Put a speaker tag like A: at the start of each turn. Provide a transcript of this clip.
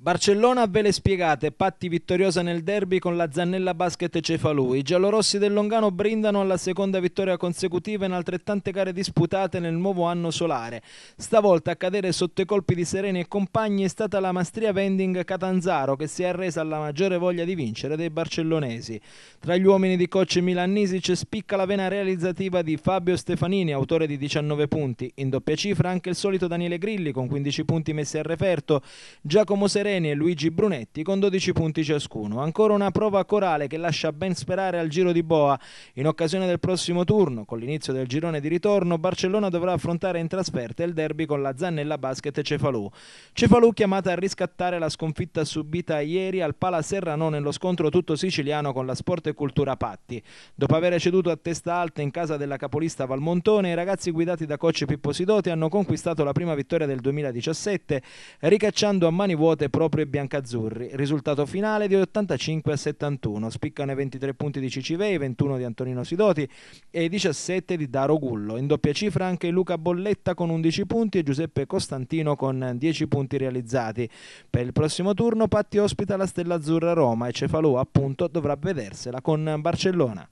A: Barcellona ve le spiegate, Patti vittoriosa nel derby con la Zannella Basket Cefalù. I giallorossi del Longano brindano alla seconda vittoria consecutiva in altrettante gare disputate nel nuovo anno solare. Stavolta a cadere sotto i colpi di Sereni e compagni è stata la Mastria Vending Catanzaro che si è arresa alla maggiore voglia di vincere dei barcellonesi. Tra gli uomini di coach milanesi c'è spicca la vena realizzativa di Fabio Stefanini, autore di 19 punti. In doppia cifra anche il solito Daniele Grilli con 15 punti messi a referto. Giacomo Sereni Sereni e Luigi Brunetti con 12 punti ciascuno. Ancora una prova corale che lascia ben sperare al giro di Boa. In occasione del prossimo turno, con l'inizio del girone di ritorno, Barcellona dovrà affrontare in trasferta il derby con la Zannella Basket Cefalù. Cefalù chiamata a riscattare la sconfitta subita ieri al Pala Serrano nello scontro tutto siciliano con la Sport e Cultura Patti. Dopo aver ceduto a testa alta in casa della capolista Valmontone, i ragazzi guidati da coach Pippo Sidoti hanno conquistato la prima vittoria del 2017, ricacciando a mani vuote proprio i biancazzurri. Risultato finale di 85 a 71. Spiccano i 23 punti di Cicivei, 21 di Antonino Sidoti e i 17 di Daro Gullo. In doppia cifra anche Luca Bolletta con 11 punti e Giuseppe Costantino con 10 punti realizzati. Per il prossimo turno Patti ospita la Stella Azzurra Roma e Cefalù appunto dovrà vedersela con Barcellona.